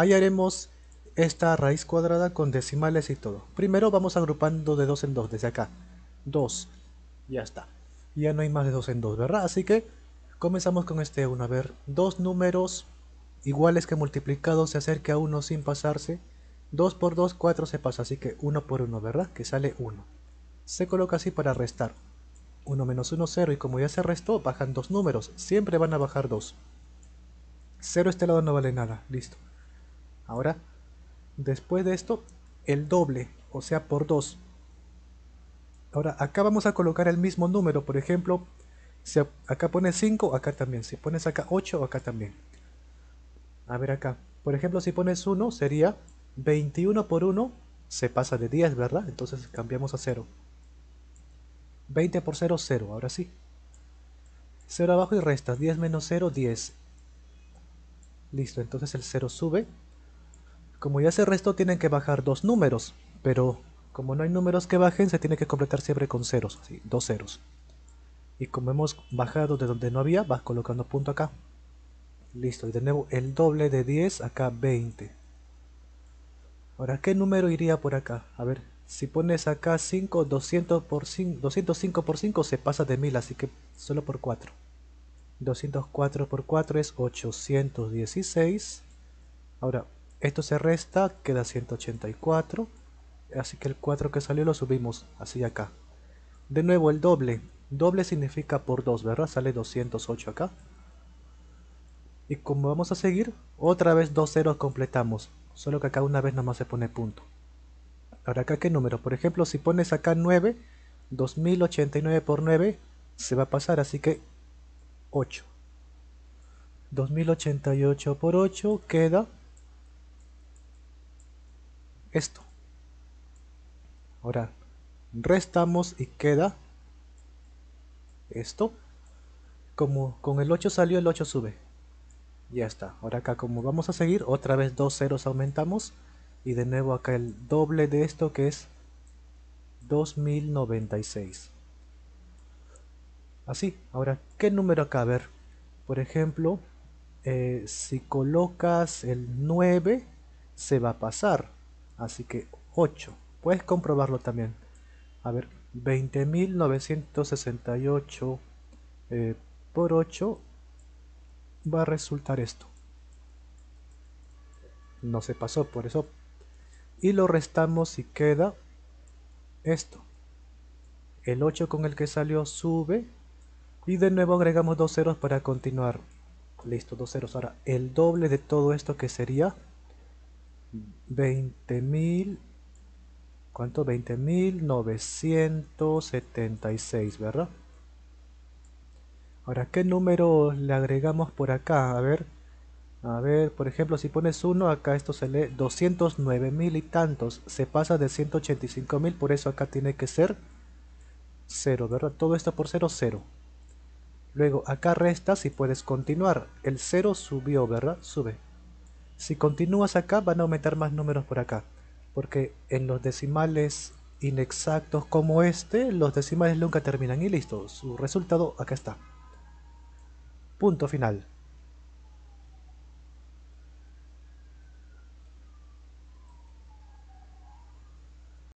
Ahí haremos esta raíz cuadrada con decimales y todo. Primero vamos agrupando de 2 en 2, desde acá. 2. Ya está. Ya no hay más de 2 en 2, ¿verdad? Así que comenzamos con este 1. A ver, dos números iguales que multiplicados se acerque a 1 sin pasarse. 2 por 2, 4 se pasa, así que 1 por 1, ¿verdad? Que sale 1. Se coloca así para restar. 1 menos 1, 0, y como ya se restó, bajan dos números. Siempre van a bajar 2. 0 este lado no vale nada, listo. Ahora, después de esto, el doble, o sea, por 2. Ahora, acá vamos a colocar el mismo número, por ejemplo, si acá pones 5, acá también. Si pones acá 8, acá también. A ver acá. Por ejemplo, si pones 1, sería 21 por 1, se pasa de 10, ¿verdad? Entonces cambiamos a 0. 20 por 0, 0, ahora sí. 0 abajo y resta 10 menos 0, 10. Listo, entonces el 0 sube como ya se restó, resto, tienen que bajar dos números, pero como no hay números que bajen, se tiene que completar siempre con ceros, así, dos ceros. Y como hemos bajado de donde no había, vas colocando punto acá. Listo, y de nuevo el doble de 10, acá 20. Ahora, ¿qué número iría por acá? A ver, si pones acá 5, 200 5, 205 por 5 se pasa de 1000, así que solo por 4. 204 por 4 es 816. Ahora, esto se resta, queda 184. Así que el 4 que salió lo subimos así acá. De nuevo el doble. Doble significa por 2, ¿verdad? Sale 208 acá. Y como vamos a seguir, otra vez dos ceros completamos. Solo que acá una vez nomás se pone punto. Ahora acá qué número. Por ejemplo, si pones acá 9, 2089 por 9 se va a pasar, así que 8. 2088 por 8 queda esto. Ahora, restamos y queda esto. Como con el 8 salió, el 8 sube. Ya está. Ahora acá como vamos a seguir, otra vez dos ceros aumentamos. Y de nuevo acá el doble de esto que es 2096. Así. Ahora, ¿qué número acá? A ver. Por ejemplo, eh, si colocas el 9, se va a pasar así que 8. Puedes comprobarlo también. A ver, 20.968 eh, por 8 va a resultar esto. No se pasó, por eso. Y lo restamos y queda esto. El 8 con el que salió sube. Y de nuevo agregamos dos ceros para continuar. Listo, dos ceros. Ahora, el doble de todo esto que sería 20.000, ¿cuánto? 20.976, ¿verdad? Ahora, ¿qué número le agregamos por acá? A ver, a ver, por ejemplo, si pones 1, acá esto se lee 209.000 y tantos. Se pasa de 185.000, por eso acá tiene que ser 0, ¿verdad? Todo esto por 0, 0. Luego, acá resta y puedes continuar. El 0 subió, ¿verdad? Sube si continúas acá van a aumentar más números por acá. Porque en los decimales inexactos como este, los decimales nunca terminan y listo. Su resultado acá está. Punto final.